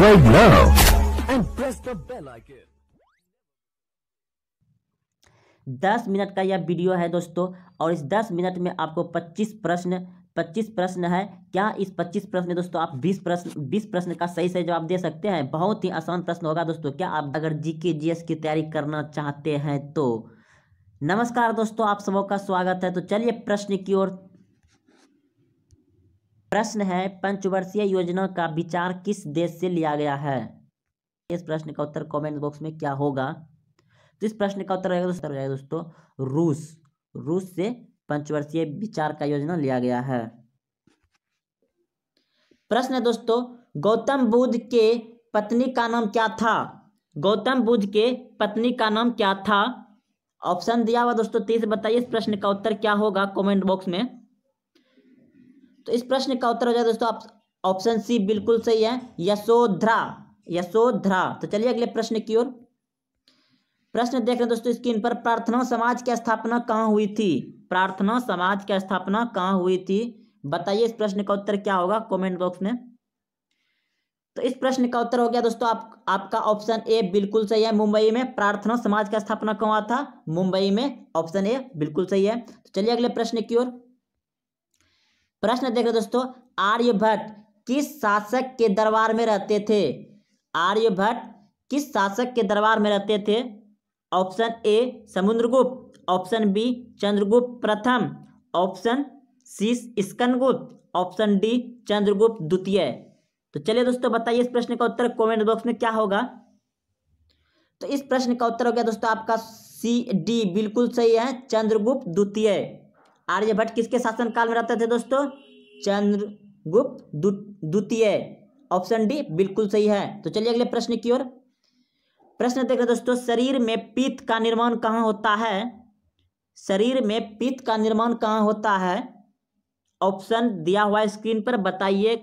Subscribe now and press the bell icon. दस minute का यह वीडियो है दोस्तों और इस दस मिनट में आपको पच्चीस प्रश्न पच्चीस प्रश्न है क्या इस पच्चीस प्रश्न दोस्तों आप बीस प्रश्न बीस प्रश्न का सही सही जवाब दे सकते हैं बहुत ही आसान प्रश्न होगा दोस्तों क्या आप अगर जी के जी एस की तैयारी करना चाहते हैं तो नमस्कार दोस्तों आप सबों का स्वागत है तो चलिए प्रश्न की ओर प्रश्न है पंचवर्षीय योजना का विचार किस देश से लिया गया है इस प्रश्न का उत्तर कमेंट बॉक्स में क्या होगा तो इस प्रश्न का उत्तर रहेगा दोस्तों रूस रूस से पंचवर्षीय विचार का योजना लिया गया है प्रश्न है दोस्तों गौतम बुद्ध के पत्नी का नाम क्या था गौतम बुद्ध के पत्नी का नाम क्या था ऑप्शन दिया हुआ दोस्तों तीस बताइए इस प्रश्न का उत्तर क्या होगा कमेंट बॉक्स में तो इस प्रश्न का उत्तर हो जाएगा दोस्तों ऑप्शन सी बिल्कुल सही है यशोध्रा यशोध्रा तो चलिए अगले प्रश्न की ओर प्रश्न देख रहे हैं दोस्तों स्क्रीन पर प्रार्थना समाज की स्थापना कहाँ हुई थी प्रार्थना समाज की स्थापना कहाँ हुई थी बताइए इस प्रश्न का उत्तर क्या होगा कमेंट बॉक्स में तो इस प्रश्न का उत्तर हो गया दोस्तों आप आपका ऑप्शन ए बिल्कुल सही है मुंबई में प्रार्थना समाज का स्थापना कहाँ था मुंबई में ऑप्शन ए बिल्कुल सही है तो चलिए अगले प्रश्न की ओर प्रश्न देख रहे दोस्तों आर्यभट्ट किस शासक के दरबार में रहते थे आर्यभट्ट किस शासक के दरबार में रहते थे option A Samudragupta option B Chandragupta प्रथम option C Skandagupta option D Chandragupta द्वितीय तो चलिए दोस्तों बताइए इस प्रश्न का उत्तर कमेंट बॉक्स में क्या होगा तो इस प्रश्न का उत्तर हो गया दोस्तों आपका सी डी बिल्कुल सही है चंद्रगुप्त द्वितीय आर्यभट्ट किसके शासनकाल में रहते थे दोस्तों चंद्रगुप्त द्वितीय ऑप्शन डी बिल्कुल सही है तो चलिए अगले प्रश्न की ओर प्रश्न देख रहे दोस्तों शरीर में पीत का निर्माण कहाँ होता है शरीर में पित्त का निर्माण कहाँ होता है ऑप्शन दिया हुआ स्क्रीन पर बताइए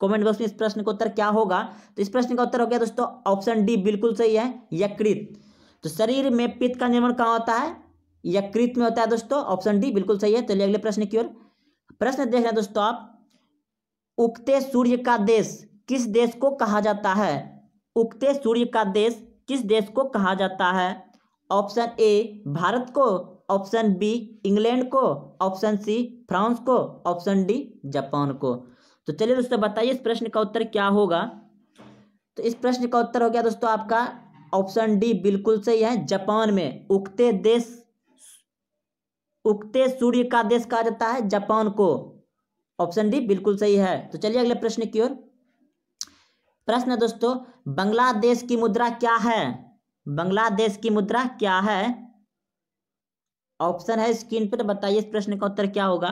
कमेंट बॉक्स में इस प्रश्न का उत्तर क्या होगा तो इस प्रश्न का उत्तर हो गया दोस्तों ऑप्शन डी बिल्कुल सही है यकृत तो शरीर में पित्त का निर्माण कहाँ होता है यकृत में होता है दोस्तों ऑप्शन डी बिल्कुल सही है चलिए अगले प्रश्न की ओर प्रश्न देख रहे हैं दोस्तों आप उगते सूर्य का देश किस देश को कहा जाता है उगते सूर्य का देश किस देश को कहा जाता है ऑप्शन ए भारत को ऑप्शन बी इंग्लैंड को ऑप्शन सी फ्रांस को ऑप्शन डी जापान को तो चलिए दोस्तों बताइए इस प्रश्न का उत्तर क्या होगा तो इस प्रश्न का उत्तर हो गया दोस्तों आपका ऑप्शन डी बिल्कुल सही है जापान में उगते देश उगते सूर्य का देश कहा जाता है जापान को ऑप्शन डी बिल्कुल सही है तो चलिए अगले प्रश्न की ओर प्रश्न दोस्तों बांग्लादेश की मुद्रा क्या है बांग्लादेश की मुद्रा क्या है ऑप्शन है स्क्रीन पर तो बताइए इस प्रश्न का उत्तर क्या होगा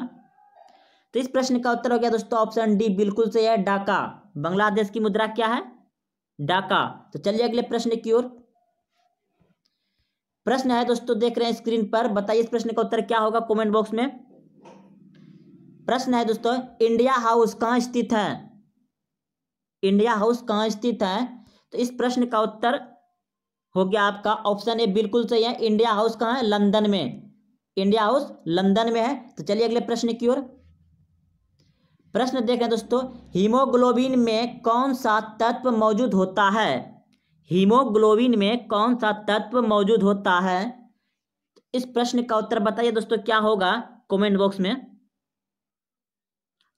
तो इस प्रश्न का उत्तर हो गया दोस्तों ऑप्शन डी बिल्कुल सही है डाका बांग्लादेश की मुद्रा क्या है डाका तो चलिए अगले प्रश्न की ओर प्रश्न है दोस्तों देख रहे हैं स्क्रीन पर बताइए इस प्रश्न का उत्तर क्या होगा कमेंट बॉक्स में प्रश्न है दोस्तों इंडिया हाउस कहां स्थित है इंडिया हाउस कहां स्थित है तो इस प्रश्न का उत्तर हो गया आपका ऑप्शन ए बिल्कुल सही है इंडिया हाउस कहां है लंदन में इंडिया हाउस लंदन में है तो चलिए अगले प्रश्न की ओर प्रश्न देख रहे हैं दोस्तों हीमोग्लोबिन में कौन सा तत्व मौजूद होता है हीमोग्लोबिन में कौन सा तत्व मौजूद होता है इस प्रश्न का उत्तर बताइए दोस्तों क्या होगा कमेंट बॉक्स में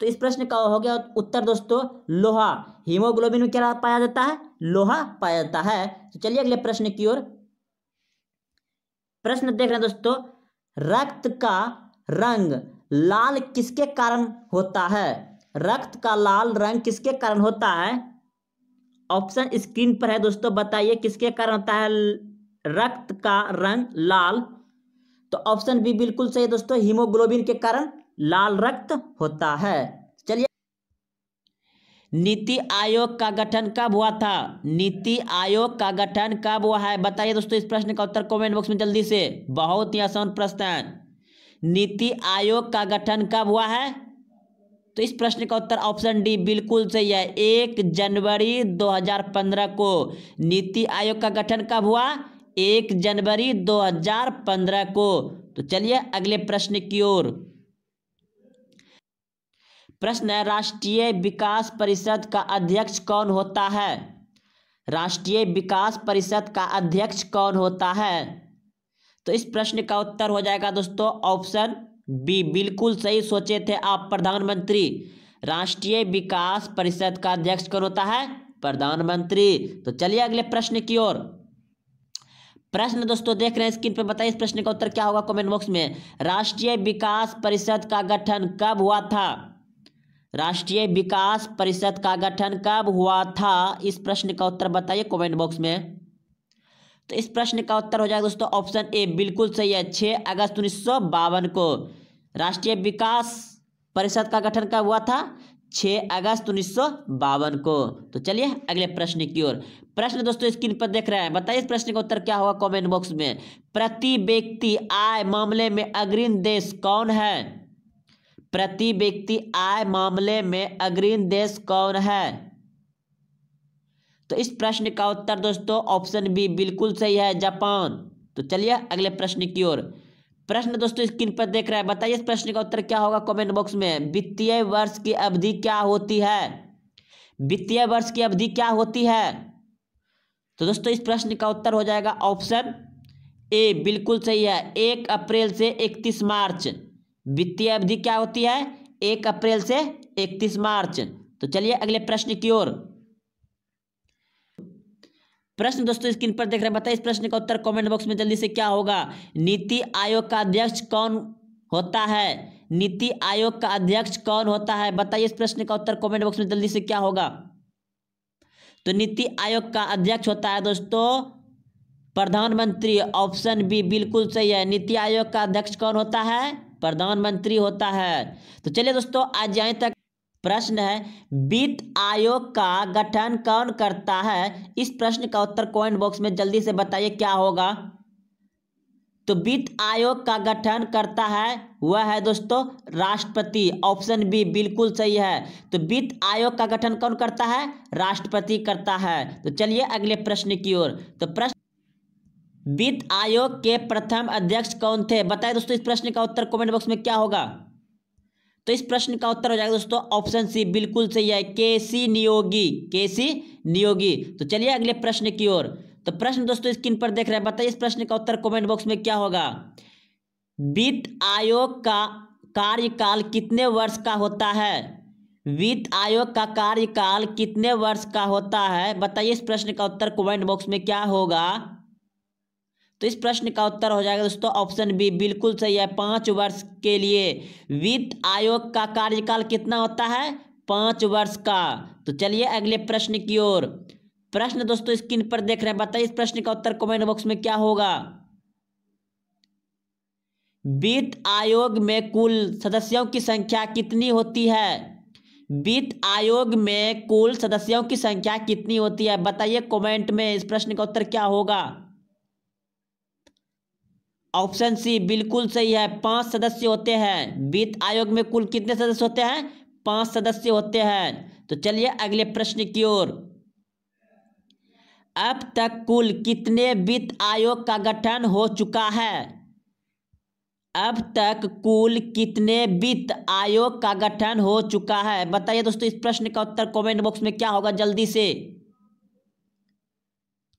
तो इस प्रश्न का हो गया उत्तर दोस्तों लोहा हीमोग्लोबिन में क्या पाया जाता है लोहा पाया जाता है तो चलिए अगले प्रश्न की ओर प्रश्न देख रहे हैं दोस्तों रक्त का रंग लाल किसके कारण होता है रक्त का लाल रंग किसके कारण होता है ऑप्शन स्क्रीन पर है दोस्तों बताइए किसके कारण होता है रक्त का रंग लाल तो ऑप्शन बी बिल्कुल सही दोस्तों हीमोग्लोबिन के कारण लाल रक्त होता है चलिए नीति आयोग का गठन कब हुआ था नीति आयोग का गठन कब हुआ है बताइए दोस्तों इस प्रश्न का उत्तर कमेंट बॉक्स में जल्दी से बहुत ही आसान प्रश्न नीति आयोग का गठन कब हुआ है तो इस प्रश्न का उत्तर ऑप्शन डी बिल्कुल सही है एक जनवरी 2015 को नीति आयोग का गठन कब हुआ एक जनवरी 2015 को तो चलिए अगले प्रश्न की ओर प्रश्न है राष्ट्रीय विकास परिषद का अध्यक्ष कौन होता है राष्ट्रीय विकास परिषद का अध्यक्ष कौन होता है तो इस प्रश्न का उत्तर हो जाएगा दोस्तों ऑप्शन बी बिल्कुल सही सोचे थे आप प्रधानमंत्री राष्ट्रीय विकास परिषद का अध्यक्ष कौन होता है प्रधानमंत्री तो चलिए अगले प्रश्न की ओर प्रश्न दोस्तों देख रहे हैं स्क्रीन पर बताइए इस प्रश्न का उत्तर क्या होगा कमेंट बॉक्स में राष्ट्रीय विकास परिषद का गठन कब हुआ था राष्ट्रीय विकास परिषद का गठन कब हुआ था इस प्रश्न का उत्तर बताइए कमेंट बॉक्स में तो इस प्रश्न का उत्तर हो जाएगा दोस्तों ऑप्शन ए बिल्कुल सही है छः अगस्त उन्नीस को राष्ट्रीय विकास परिषद का गठन कब हुआ था छः अगस्त उन्नीस को तो चलिए अगले प्रश्न की ओर प्रश्न दोस्तों स्क्रीन पर देख रहे हैं बताइए इस प्रश्न का उत्तर क्या होगा कमेंट बॉक्स में प्रति व्यक्ति आय मामले में अग्रिम देश कौन है प्रति व्यक्ति आय मामले में अग्रिम देश कौन है तो इस प्रश्न का उत्तर दोस्तों ऑप्शन बी बिल्कुल सही है जापान तो चलिए अगले प्रश्न की ओर प्रश्न दोस्तों स्क्रीन पर देख रहे हैं बताइए इस प्रश्न का उत्तर क्या होगा कमेंट बॉक्स में वित्तीय वर्ष की अवधि क्या होती है वित्तीय वर्ष की अवधि क्या होती है तो दोस्तों इस प्रश्न का उत्तर हो जाएगा ऑप्शन ए बिल्कुल सही है एक अप्रैल से इकतीस मार्च वित्तीय अवधि क्या होती है एक अप्रैल से इकतीस मार्च तो चलिए अगले प्रश्न की ओर प्रश्न दोस्तों स्क्रीन पर देख रहे हैं बताइए इस प्रश्न का उत्तर कमेंट बॉक्स में जल्दी से क्या होगा नीति आयोग का अध्यक्ष कौन होता है नीति आयोग का अध्यक्ष कौन होता है बताइए इस प्रश्न का उत्तर कमेंट बॉक्स में जल्दी से क्या होगा तो नीति आयोग का अध्यक्ष होता है दोस्तों प्रधानमंत्री ऑप्शन बी बिल्कुल सही है नीति आयोग का अध्यक्ष कौन होता है प्रधानमंत्री होता है तो चलिए दोस्तों आज यहाँ तक प्रश्न है वित्त आयोग का गठन कौन करता है इस प्रश्न का उत्तर कॉमेंट बॉक्स में जल्दी से बताइए क्या होगा तो वित्त आयोग का गठन करता है वह है दोस्तों राष्ट्रपति ऑप्शन बी बिल्कुल सही है तो वित्त आयोग का गठन कौन करता है राष्ट्रपति करता है तो चलिए अगले प्रश्न की ओर तो प्रश्न वित्त आयोग के प्रथम अध्यक्ष कौन थे बताए दोस्तों इस प्रश्न का उत्तर कमेंट बॉक्स में क्या होगा तो इस प्रश्न का उत्तर हो जाएगा दोस्तों ऑप्शन सी बिल्कुल सही है के सी नियोगी के सी नियोगी तो चलिए अगले प्रश्न की ओर तो प्रश्न दोस्तों स्क्रीन पर देख रहे हैं बताइए इस प्रश्न का उत्तर कमेंट बॉक्स में क्या होगा वित्त आयोग का कार्यकाल कितने वर्ष का होता है वित्त आयोग का कार्यकाल कितने वर्ष का होता है बताइए इस प्रश्न का उत्तर कमेंट बॉक्स में क्या होगा तो इस प्रश्न का उत्तर हो जाएगा दोस्तों ऑप्शन बी बिल्कुल सही है पाँच वर्ष के लिए वित्त आयोग का कार्यकाल कितना होता है पाँच वर्ष का तो चलिए अगले प्रश्न की ओर प्रश्न दोस्तों स्क्रीन पर देख रहे हैं बताइए इस प्रश्न का उत्तर कमेंट बॉक्स में क्या होगा वित्त आयोग में कुल सदस्यों की संख्या कितनी होती है वित्त आयोग में कुल सदस्यों की संख्या कितनी होती है बताइए कमेंट में इस प्रश्न का उत्तर क्या होगा ऑप्शन सी बिल्कुल सही है पांच सदस्य होते हैं वित्त आयोग में कुल कितने सदस्य होते हैं पांच सदस्य होते हैं तो चलिए अगले प्रश्न की ओर अब तक कुल कितने वित्त आयोग का गठन हो चुका है अब तक कुल कितने वित्त आयोग का गठन हो चुका है बताइए दोस्तों इस प्रश्न का उत्तर कमेंट बॉक्स में क्या होगा जल्दी से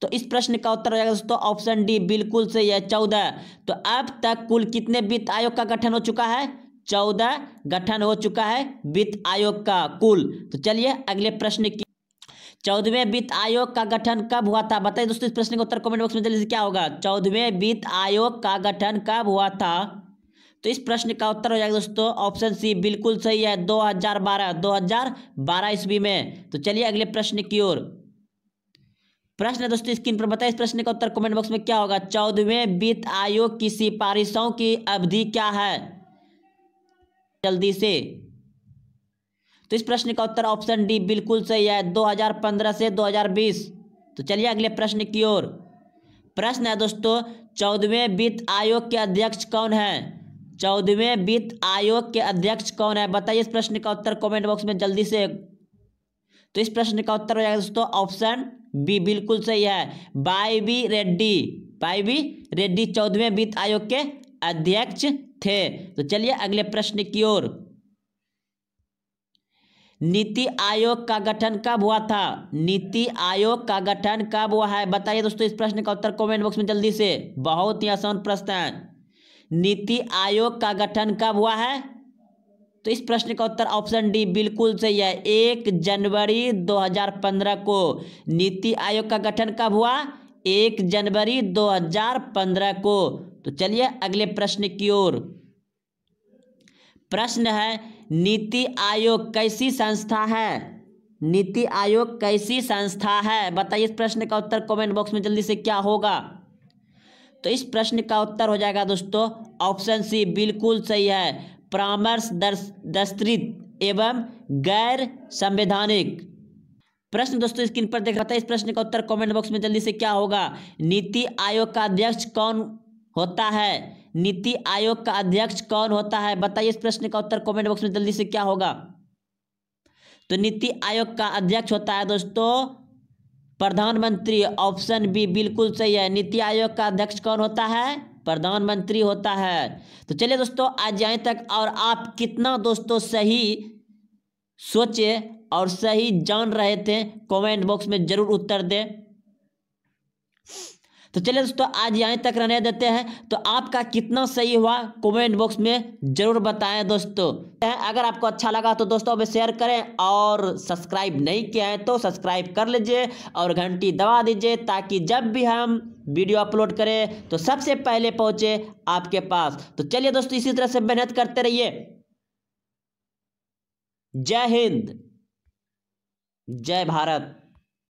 तो इस प्रश्न का उत्तर हो जाएगा दोस्तों ऑप्शन डी बिल्कुल सही है चौदह तो अब तक कुल कितने वित्त आयोग का गठन हो चुका है चौदह गठन हो चुका है वित्त आयोग का कुल तो चलिए अगले प्रश्न की चौदहवें वित्त आयोग का गठन कब हुआ था बताइए दोस्तों इस प्रश्न का उत्तर कमेंट बॉक्स में जल्दी से क्या होगा चौदहवें वित्त आयोग का गठन कब हुआ था तो इस प्रश्न का उत्तर हो जाएगा दोस्तों ऑप्शन सी बिल्कुल सही है 2012 2012 ईस्वी में तो चलिए अगले प्रश्न की ओर प्रश्न दोस्तों स्क्रीन पर बताएं इस प्रश्न का उत्तर कमेंट बॉक्स में क्या होगा चौदहवें वित्त आयोग की सिफारिशों की अवधि क्या है जल्दी से तो इस प्रश्न का उत्तर ऑप्शन डी बिल्कुल सही है 2015 से 2020 तो चलिए अगले प्रश्न की ओर प्रश्न है दोस्तों चौदहवें वित्त आयोग के अध्यक्ष कौन है चौदहवें वित्त आयोग के अध्यक्ष कौन है बताइए इस प्रश्न का उत्तर कमेंट बॉक्स में जल्दी से तो इस प्रश्न का उत्तर हो जाएगा दोस्तों ऑप्शन बी बिल्कुल सही है by B Reddy by B Reddy चौदहवें वित्त आयोग के अध्यक्ष थे तो चलिए अगले प्रश्न की ओर नीति आयोग का गठन कब हुआ था नीति आयोग का गठन कब हुआ है बताइए दोस्तों इस प्रश्न का उत्तर कमेंट बॉक्स में जल्दी से बहुत ही आसान प्रश्न है नीति आयोग का गठन कब हुआ है तो इस प्रश्न का उत्तर ऑप्शन डी बिल्कुल सही है एक जनवरी 2015 को नीति आयोग का गठन कब हुआ एक जनवरी 2015 को तो चलिए अगले प्रश्न की ओर प्रश्न है नीति आयोग कैसी संस्था है नीति आयोग कैसी संस्था है बताइए इस प्रश्न का उत्तर कमेंट बॉक्स में जल्दी से क्या होगा तो इस प्रश्न का उत्तर हो जाएगा दोस्तों ऑप्शन सी बिल्कुल सही है परामर्श दस्तृत एवं गैर संवैधानिक प्रश्न दोस्तों स्क्रीन पर देख रहा था इस प्रश्न का उत्तर कमेंट बॉक्स में जल्दी से क्या होगा नीति आयोग का अध्यक्ष कौन होता है नीति आयोग का अध्यक्ष कौन होता है बताइए इस प्रश्न का उत्तर कमेंट बॉक्स में जल्दी से क्या होगा तो नीति आयोग का अध्यक्ष होता है दोस्तों प्रधानमंत्री ऑप्शन बी बिल्कुल सही है नीति आयोग का अध्यक्ष कौन होता है प्रधानमंत्री होता है तो चलिए दोस्तों आज यहाँ तक और आप कितना दोस्तों सही सोचे और सही जान रहे थे कमेंट बॉक्स में ज़रूर उत्तर दें तो चलिए दोस्तों आज यहीं तक रहने देते हैं तो आपका कितना सही हुआ कमेंट बॉक्स में ज़रूर बताएं दोस्तों तो अगर आपको अच्छा लगा तो दोस्तों अभी शेयर करें और सब्सक्राइब नहीं किया है तो सब्सक्राइब कर लीजिए और घंटी दबा दीजिए ताकि जब भी हम वीडियो अपलोड करें तो सबसे पहले पहुंचे आपके पास तो चलिए दोस्तों इसी तरह से मेहनत करते रहिए जय हिंद जय भारत